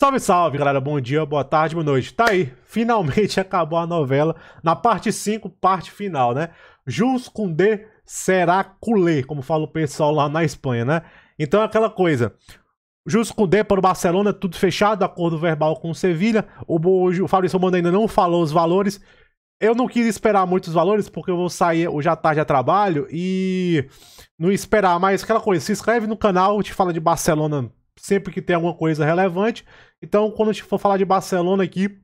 Salve, salve, galera. Bom dia, boa tarde, boa noite. Tá aí, finalmente acabou a novela na parte 5, parte final, né? Jus com D será culé, como fala o pessoal lá na Espanha, né? Então é aquela coisa. Jus com D para o Barcelona, tudo fechado, acordo verbal com o Sevilha. O, o, o Fabrício Romano ainda não falou os valores. Eu não quis esperar muitos valores, porque eu vou sair hoje à tarde a trabalho e não esperar mais aquela coisa. Se inscreve no canal, te fala de Barcelona sempre que tem alguma coisa relevante. Então, quando a gente for falar de Barcelona aqui,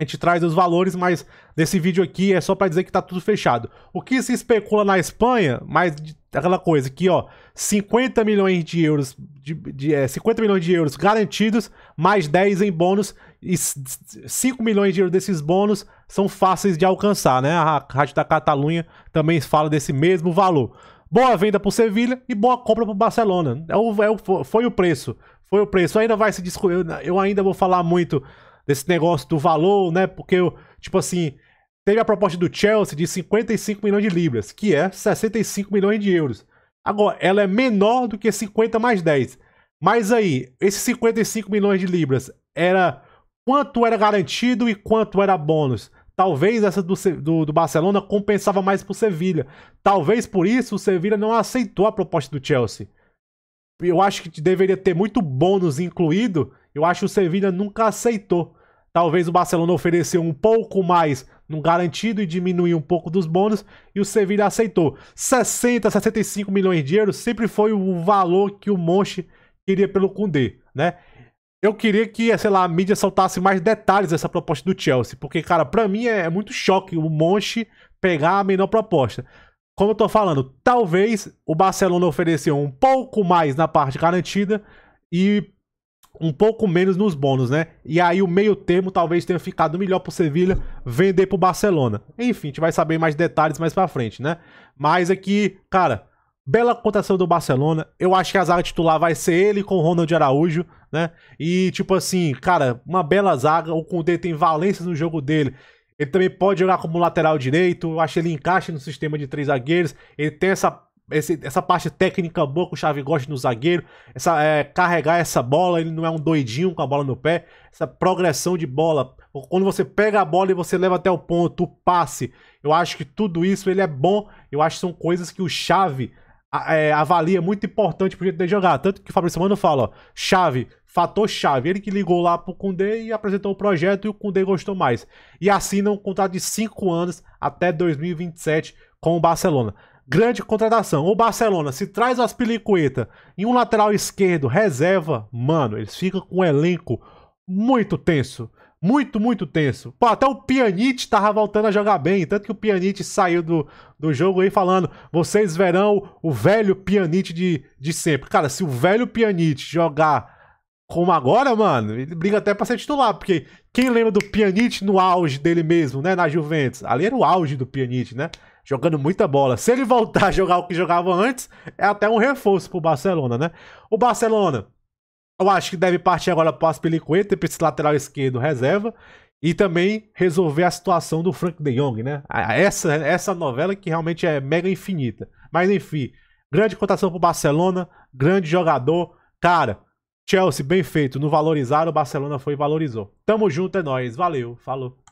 a gente traz os valores, mas nesse vídeo aqui é só para dizer que tá tudo fechado. O que se especula na Espanha, mas aquela coisa aqui, ó, 50 milhões de euros, de, de é, 50 milhões de euros garantidos, mais 10 em bônus, e 5 milhões de euros desses bônus são fáceis de alcançar, né? A Rádio da Catalunha também fala desse mesmo valor. Boa venda para o Sevilha e boa compra para o Barcelona. É o, é o, foi o preço. Foi o preço. Ainda vai se discutir. Eu ainda vou falar muito desse negócio do valor, né? Porque, eu, tipo assim, teve a proposta do Chelsea de 55 milhões de libras, que é 65 milhões de euros. Agora, ela é menor do que 50 mais 10. Mas aí, esses 55 milhões de libras era quanto era garantido e quanto era bônus? Talvez essa do, do, do, Barcelona compensava mais pro Sevilha. Talvez por isso o Sevilha não aceitou a proposta do Chelsea. Eu acho que deveria ter muito bônus incluído. Eu acho que o Sevilha nunca aceitou. Talvez o Barcelona ofereceu um pouco mais no garantido e diminuiu um pouco dos bônus. E o Sevilha aceitou. 60, 65 milhões de euros sempre foi o valor que o Monchi queria pelo Koundé, né? Eu queria que, sei lá, a mídia soltasse mais detalhes dessa proposta do Chelsea, porque, cara, pra mim é, é muito choque o Monchi pegar a menor proposta. Como eu tô falando, talvez o Barcelona ofereceu um pouco mais na parte garantida e um pouco menos nos bônus, né? E aí o meio termo talvez tenha ficado melhor pro Sevilha vender pro Barcelona. Enfim, a gente vai saber mais detalhes mais pra frente, né? Mas aqui, é cara, Bela contação do Barcelona. Eu acho que a zaga titular vai ser ele com o Ronald Araújo, né? E, tipo assim, cara, uma bela zaga. O Kundê tem valências no jogo dele. Ele também pode jogar como lateral direito. Eu acho que ele encaixa no sistema de três zagueiros. Ele tem essa, esse, essa parte técnica boa que o Xavi gosta no zagueiro. Essa, é, carregar essa bola, ele não é um doidinho com a bola no pé. Essa progressão de bola. Quando você pega a bola e você leva até o ponto, o passe. Eu acho que tudo isso ele é bom. Eu acho que são coisas que o Xavi é, avalia muito importante pro jeito de jogar. Tanto que o Fabrício Mano fala, ó, chave, fator chave. Ele que ligou lá pro Kundê e apresentou o projeto e o Kundê gostou mais. E assina um contrato de 5 anos até 2027 com o Barcelona. Grande contratação. O Barcelona, se traz as pelicuetas e um lateral esquerdo reserva, mano, eles ficam com um elenco muito tenso. Muito, muito tenso. Pô, até o Pianite tava voltando a jogar bem. Tanto que o Pianite saiu do, do jogo aí falando: vocês verão o velho Pianite de, de sempre. Cara, se o velho Pianite jogar como agora, mano, ele briga até pra ser titular. Porque quem lembra do Pianite no auge dele mesmo, né? Na Juventus? Ali era o auge do Pianite, né? jogando muita bola. Se ele voltar a jogar o que jogava antes, é até um reforço pro Barcelona, né? O Barcelona eu acho que deve partir agora para o Pelicueta para esse lateral esquerdo reserva. E também resolver a situação do Frank de Jong, né? Essa, essa novela que realmente é mega infinita. Mas enfim, grande cotação para o Barcelona, grande jogador. Cara, Chelsea, bem feito. Não valorizaram, o Barcelona foi e valorizou. Tamo junto, é nóis. Valeu, falou.